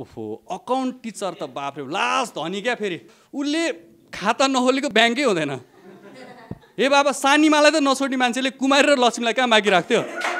ओहो account teacher त बाफ्रे last धनी क्या फेरि उसले खाता नखोलेको ब्याङ्कै हुँदैन ए बाबा सानीमालाई त नछोड्ने मान्छेले कुमारी र लक्ष्मीलाई कहाँ मागिरहेको थियो